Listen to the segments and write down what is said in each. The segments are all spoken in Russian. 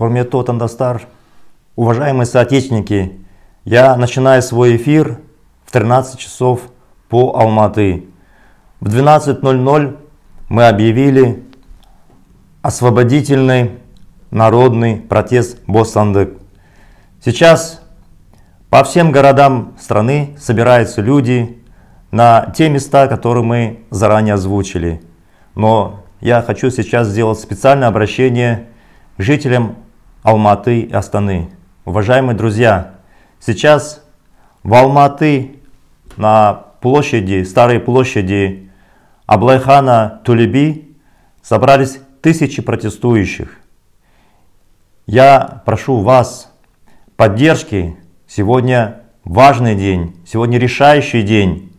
құрметті Тандастар, уважаемые соотечественники я начинаю свой эфир в 13 часов по алматы в 12.00 мы объявили освободительный народный протест босандык сейчас по всем городам страны собираются люди на те места, которые мы заранее озвучили. Но я хочу сейчас сделать специальное обращение жителям Алматы и Астаны. Уважаемые друзья, сейчас в Алматы на площади, старой площади Аблайхана Тулеби собрались тысячи протестующих. Я прошу вас поддержки. Сегодня важный день, сегодня решающий день.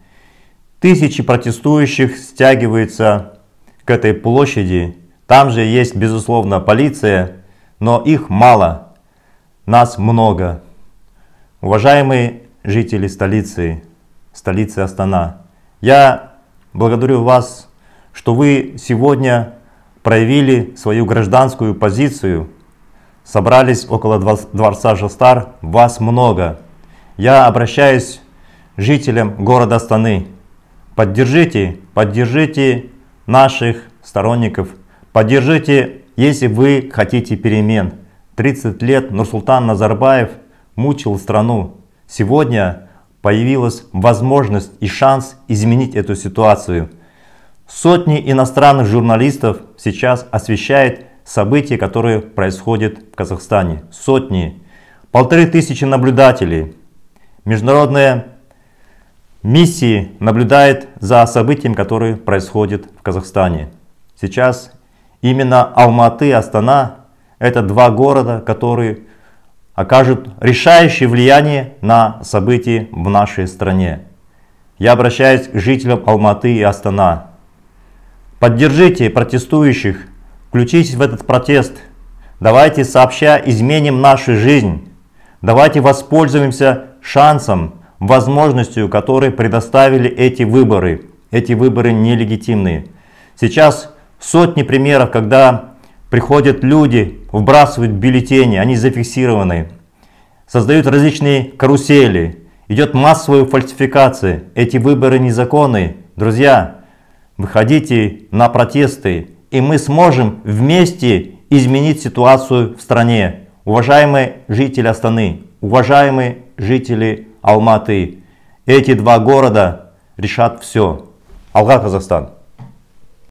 Тысячи протестующих стягиваются к этой площади. Там же есть, безусловно, полиция, но их мало, нас много. Уважаемые жители столицы, столицы Астана, я благодарю вас, что вы сегодня проявили свою гражданскую позицию, собрались около дворца Жастар, вас много. Я обращаюсь к жителям города Астаны. Поддержите, поддержите наших сторонников, поддержите если вы хотите перемен, 30 лет Нурсултан Назарбаев мучил страну. Сегодня появилась возможность и шанс изменить эту ситуацию. Сотни иностранных журналистов сейчас освещают события, которые происходят в Казахстане. Сотни. Полторы тысячи наблюдателей. Международная миссия наблюдает за событием, которые происходят в Казахстане. Сейчас именно Алматы и Астана – это два города, которые окажут решающее влияние на события в нашей стране. Я обращаюсь к жителям Алматы и Астана. Поддержите протестующих, включитесь в этот протест. Давайте сообща изменим нашу жизнь. Давайте воспользуемся шансом, возможностью, которые предоставили эти выборы. Эти выборы нелегитимные. Сейчас Сотни примеров, когда приходят люди, вбрасывают бюллетени, они зафиксированы, создают различные карусели, идет массовая фальсификация, эти выборы незаконны. Друзья, выходите на протесты, и мы сможем вместе изменить ситуацию в стране. Уважаемые жители Астаны, уважаемые жители Алматы, эти два города решат все. Алга, Казахстан.